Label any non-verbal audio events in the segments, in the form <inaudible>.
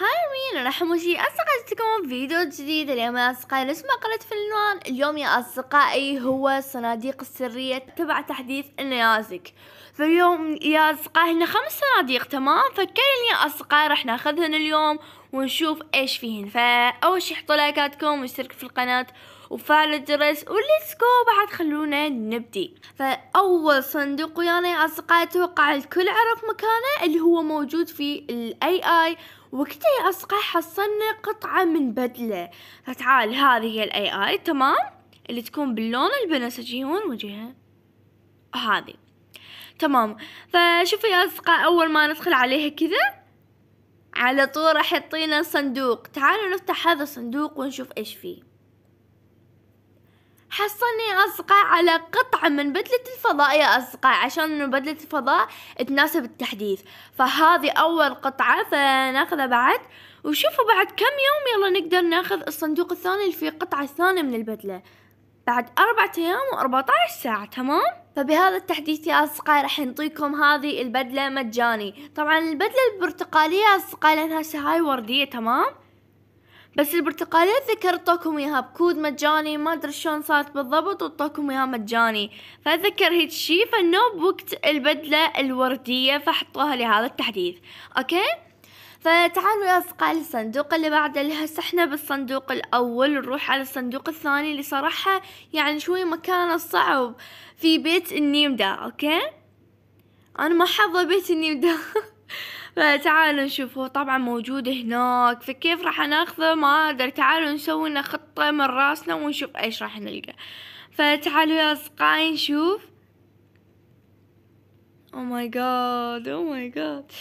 هاي مين راح موشي أصدقائي فيديو جديد اليوم يا أصدقائي ليش ما قلت في العنوان اليوم يا أصدقائي هو الصناديق السرية تبع تحديث النيازك فاليوم يا أصدقائي هنا خمس صناديق تمام فكل يا أصدقائي راح ناخذهن اليوم ونشوف إيش فيهن فأول شي حطوا لايكاتكم واشتركوا في القناة وفعل الجرس وليتس جو بعد خلونا نبدي فاول صندوق ويانا يا اصدقائي اتوقع الكل عرف مكانه اللي هو موجود في الاي اي وقتها يا أصقع حصلنا قطعة من بدلة فتعال هذه هي الاي اي تمام اللي تكون باللون البنفسجي هون وجهها هذه تمام فشوفي يا أصقع أول ما ندخل عليها كذا على طول راح يعطينا صندوق تعالوا نفتح هذا الصندوق ونشوف ايش فيه حصلني أصقع على قطعة من بدلة الفضاء يا أصقع عشان إنه بدلة الفضاء تناسب التحديث فهذه أول قطعة فناخذها بعد وشوفوا بعد كم يوم يلا نقدر ناخذ الصندوق الثاني اللي فيه قطعة ثانية من البدلة بعد أربعة أيام وأربعة ساعة تمام؟ فبهذا التحديث يا أصدقاء راح نعطيكم هذه البدلة مجاني طبعا البدلة البرتقالية يا أصدقاء لأنها سهاي وردية تمام؟ بس البرتقاليات ذكرت طاكم اياها بكود مجاني ما ادري شلون صارت بالضبط وطاكم اياها مجاني فاتذكر هيك شي فانه وقت البدله الورديه فحطوها لهذا التحديث اوكي فتعالوا يا اصدقائي الصندوق اللي بعده اللي هسه احنا بالصندوق الاول نروح على الصندوق الثاني اللي صراحة يعني شوي مكانه صعب في بيت النيم ده اوكي انا ما حظى بيت النيم ده <laughs> فتعالوا نشوفه طبعا موجود هناك فكيف راح ناخذه ما ادري تعالوا نسوي لنا خطة من راسنا ونشوف ايش راح نلقى فتعالوا يا اصدقائي نشوف او ماي جاد او ماي جاد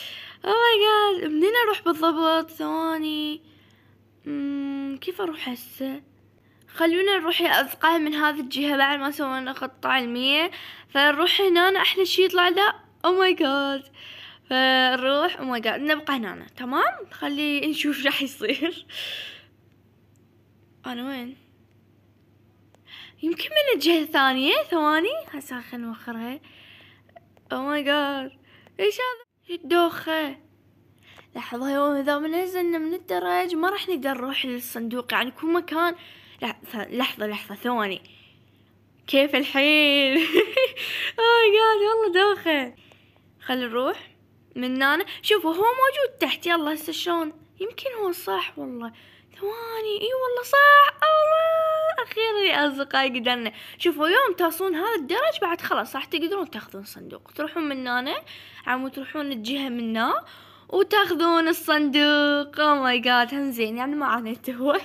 او ماي جاد منين اروح بالضبط ثواني امم كيف اروح هسه خلونا نروح يا اصدقائي من هذه الجهه بعد ما سوينا خطه علميه فنروح هنا احلى شي يطلع لا او ماي جاد فنروح او ماي جاد نبقى هنا تمام خلي نشوف راح يصير <laughs> انا وين يمكن من الجهه الثانيه ثواني هسه خلينا نوخرها او ماي جاد ايش هذا الدوخه لحظة يوم إذا نزلنا من الدرج ما راح نقدر نروح للصندوق يعني كل مكان لحظة لحظة ثواني كيف الحين؟ اوه ماي جاد والله دوخة خل نروح من هنا شوفوا هو موجود تحت يلا هسه شلون يمكن هو صح والله ثواني اي والله صح الله اخيرا يا اصدقائي قدرنا شوفوا يوم توصلون هذا الدرج بعد خلاص راح تقدرون تاخذون صندوق تروحون من هنا عم تروحون الجهه من هنا وتاخذون الصندوق او ماي جاد زين يعني ما عانيت هواي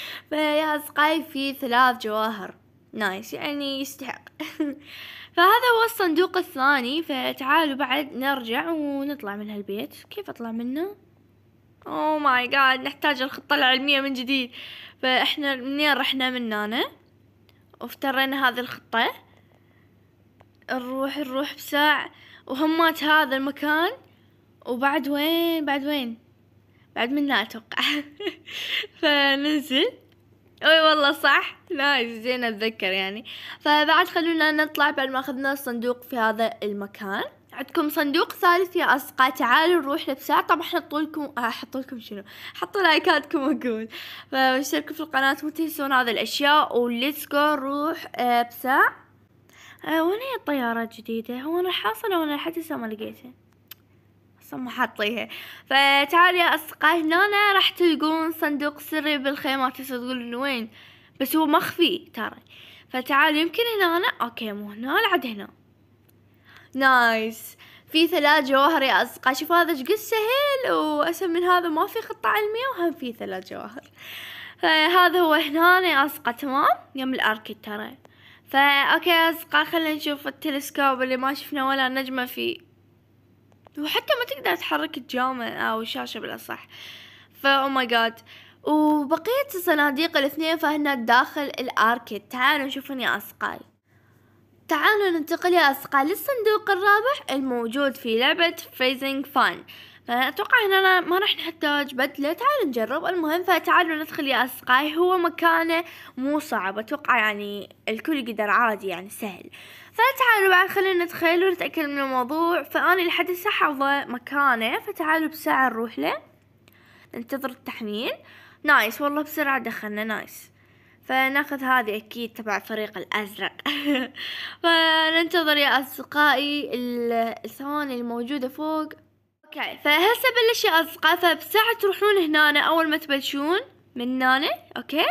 <laughs> فيا اصدقائي في ثلاث جواهر نايس يعني يستحق <laughs> فهذا هو الصندوق الثاني فتعالوا بعد نرجع ونطلع من هالبيت كيف اطلع منه اوه ماي جاد نحتاج الخطة العلمية من جديد فاحنا منين رحنا من هنا وافترينا هذه الخطة نروح نروح بساع وهمات هذا المكان وبعد وين بعد وين بعد منا اتوقع <laughs> فننزل اي والله صح لا زين اتذكر يعني فبعد خلونا نطلع بعد ما اخذنا الصندوق في هذا المكان عندكم صندوق ثالث يا اصدقاء تعالوا نروح لبساع طبعا احط لكم آه، احط لكم شنو حطوا لايكاتكم اقول فاشتركوا في القناه مو تنسون هذه الاشياء وليتس جو نروح آه، بساع أه وين هي الطياره الجديدة هو انا حاصلة وانا لحد هسه ما لقيتها اصلا ما حاطيها فتعالوا يا اصدقاء هنا راح تلقون صندوق سري بالخيمات تقول إنه وين بس هو مخفي ترى فتعال يمكن هنا أنا أوكي مو هنا لا عاد هنا نايس في ثلاث جواهر يا أصدقاء شوف هذا قد سهل وأسهل من هذا ما في خطة علمية وهم في ثلاث جواهر فهذا هو هنا يا أصدقاء تمام يم الأركيد ترى فا أوكي يا أصدقاء خلينا نشوف التلسكوب اللي ما شفنا ولا نجمة فيه وحتى ما تقدر تحرك الجامع أو الشاشة بالأصح فاو ماي oh جاد وبقية الصناديق الاثنين فهنا داخل الاركيد تعالوا نشوفون يا اصقال تعالوا ننتقل يا اصقال للصندوق الرابع الموجود في لعبة فريزنج فان فاتوقع هنا ما راح نحتاج بدلة تعالوا نجرب المهم فتعالوا ندخل يا اصقاي هو مكانه مو صعب اتوقع يعني الكل يقدر عادي يعني سهل فتعالوا بعد خلينا ندخل ونتأكد من الموضوع فاني لحد الساعة حافظة مكانه فتعالوا بساعة نروح له انتظر التحميل نايس والله بسرعة دخلنا نايس فناخذ هذه أكيد تبع الفريق الأزرق <laughs> فننتظر يا أصدقائي الثواني الموجودة فوق اوكي فهسه بلش يا أصدقاء فبساعة تروحون هنا أول ما تبلشون من هنا اوكي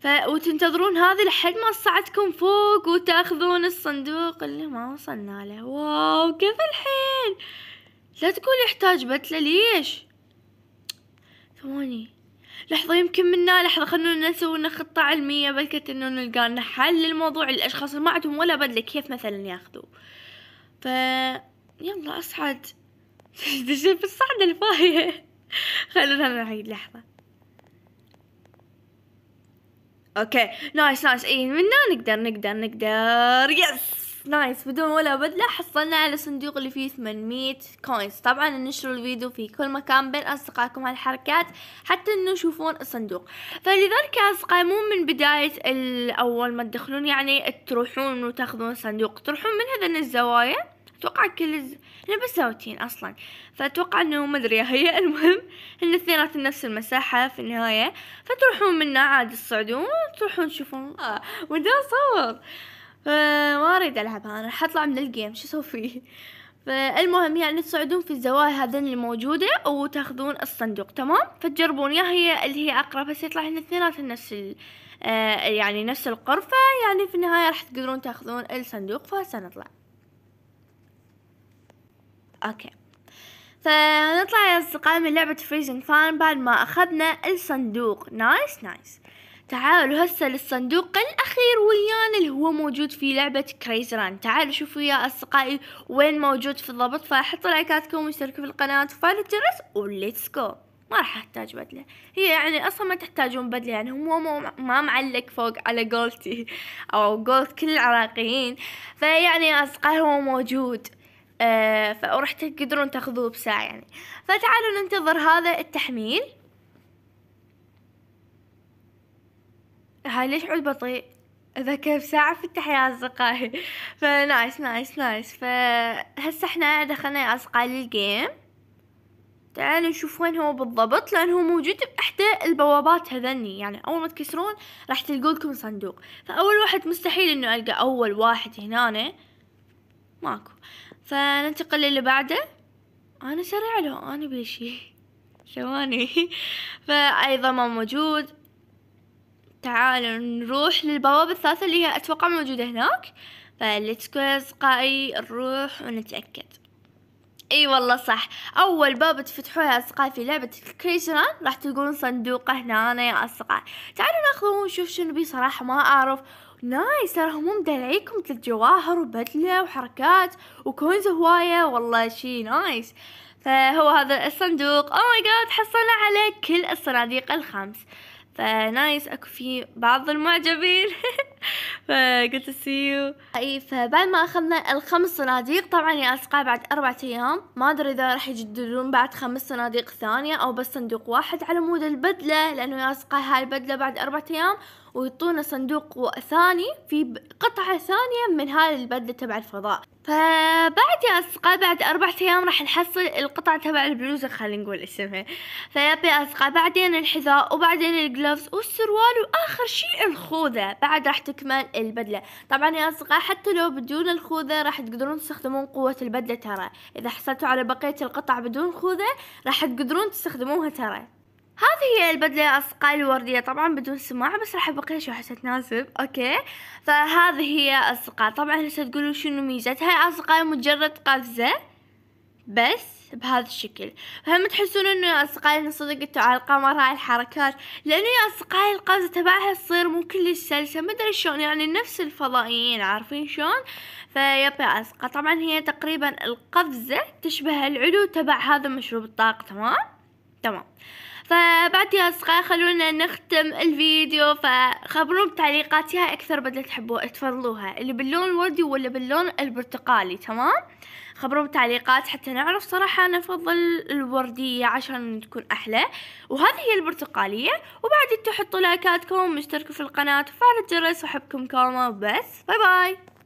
ف... وتنتظرون هذه لحد ما صعدكم فوق وتاخذون الصندوق اللي ما وصلنا له واو كيف الحين لا تقول يحتاج بتلة ليش ثواني لحظة يمكن منا لحظة خلونا نسوي لنا خطة علمية بلكت انه نلقى لنا حل للموضوع الاشخاص اللي ما عندهم ولا بدلة كيف مثلا ياخذوا ف يلا اصعد دشيت <laughs> بالصعدة الفاية <laughs> خلونا نعيد لحظة اوكي نايس نايس اي منا نقدر نقدر نقدر يس نايس بدون ولا بدلة حصلنا على صندوق اللي فيه 800 كوينز طبعا ننشر الفيديو في كل مكان بين أصدقائكم هالحركات حتى إنه يشوفون الصندوق فلذلك أصدقائي مو من بداية الأول ما تدخلون يعني تروحون وتاخذون صندوق تروحون من هذا الزوايا اتوقع كل ز... انا بس ساوتين اصلا فاتوقع انه ما ادري هي المهم ان اثنيناتهم نفس المساحه في النهايه فتروحون منه عاد تصعدون تروحون تشوفون آه وده صور فما اريد العبها انا حطلع من الجيم شو اسوي فيه فالمهم يعني تصعدون في الزوايا هذين الموجوده وتاخذون الصندوق تمام فتجربون يا هي اللي هي أقرب بس يطلع هنا اثنيناتهم نفس ال آه يعني نفس القرفة يعني في النهاية راح تقدرون تاخذون الصندوق فسنطلع اوكي فنطلع يا أصدقائي من لعبة فريزنج فان بعد ما أخذنا الصندوق نايس نايس تعالوا هسه للصندوق الأخير ويانا اللي هو موجود في لعبة كريز ران تعالوا شوفوا يا أصدقائي وين موجود في الضبط فحطوا لايكاتكم واشتركوا في القناة وفعلوا الجرس وليتس جو ما راح احتاج بدلة هي يعني اصلا ما تحتاجون بدلة يعني هو ما معلق فوق على قولتي او قولت كل العراقيين فيعني اصدقائي هو موجود أه فراح تقدرون تاخذوه بساعة يعني فتعالوا ننتظر هذا التحميل هاي ليش عود بطيء كيف ساعة فتح يا أصدقائي فنايس نايس نايس فهسه احنا دخلنا يا أصدقائي الجيم تعالوا نشوف وين هو بالضبط لان هو موجود بإحدى البوابات هذني يعني أول ما تكسرون راح تلقوا لكم صندوق فأول واحد مستحيل إنه ألقى أول واحد هنا ماكو فننتقل للي بعده أنا سريع له أنا بيشي ثواني <laughs> <laughs> فأيضا ما موجود تعالوا نروح للبوابة الثالثة اللي هي أتوقع موجودة هناك فليتس جو أصدقائي نروح ونتأكد اي أيوة والله صح اول باب تفتحوه يا اصدقائي في لعبة الكريشنان راح تلقون صندوق هنا يا اصدقائي تعالوا ناخذه ونشوف شنو بيه صراحة ما اعرف نايس ترى هم مدلعيكم مثل جواهر وبدلة وحركات وكونز هواية والله شي نايس فهو هذا الصندوق او ماي جاد حصلنا عليه كل الصناديق الخمس فنايس اكو في بعض المعجبين <laughs> <laughs> فقلت سي يو اي فبعد ما اخذنا الخمس صناديق طبعا يا اصدقاء بعد أربعة ايام ما ادري اذا راح يجددون بعد خمس صناديق ثانية او بس صندوق واحد على مود البدلة لانه يا اصدقاء هاي البدلة بعد أربعة ايام ويعطونا صندوق ثاني في قطعة ثانية من هاي البدلة تبع الفضاء فبعد يا أصدقاء بعد أربعة أيام راح نحصل القطعة تبع البلوزة خلينا نقول اسمها فيب يا أصدقاء بعدين الحذاء وبعدين الجلوفز والسروال وآخر شيء الخوذة بعد راح تكمل البدلة طبعا يا أصدقاء حتى لو بدون الخوذة راح تقدرون تستخدمون قوة البدلة ترى إذا حصلتوا على بقية القطع بدون خوذة راح تقدرون تستخدموها ترى هذه هي البدلة أصقال الوردية طبعا بدون سماعة بس راح أبقي شو حسيت تناسب أوكي فهذه هي أصقال طبعا هسه تقولوا شنو ميزتها أصقال مجرد قفزة بس بهذا الشكل فهم تحسون انه يا اصدقائي صدق على القمر هاي الحركات لانه يا اصدقائي القفزة تبعها تصير مو كلش سلسة ما ادري شلون يعني نفس الفضائيين عارفين شلون فيب يا اصدقائي طبعا هي تقريبا القفزة تشبه العلو تبع هذا مشروب الطاقه تمام تمام فبعد يا صغار خلونا نختم الفيديو فخبرون بتعليقاتها اكثر بدلة تحبوها تفضلوها اللي باللون الوردي ولا باللون البرتقالي تمام خبرونا بتعليقات حتى نعرف صراحة انا افضل الوردية عشان تكون احلى وهذه هي البرتقالية وبعد تحطوا لايكاتكم واشتركوا في القناة وفعلوا الجرس واحبكم كوما بس باي باي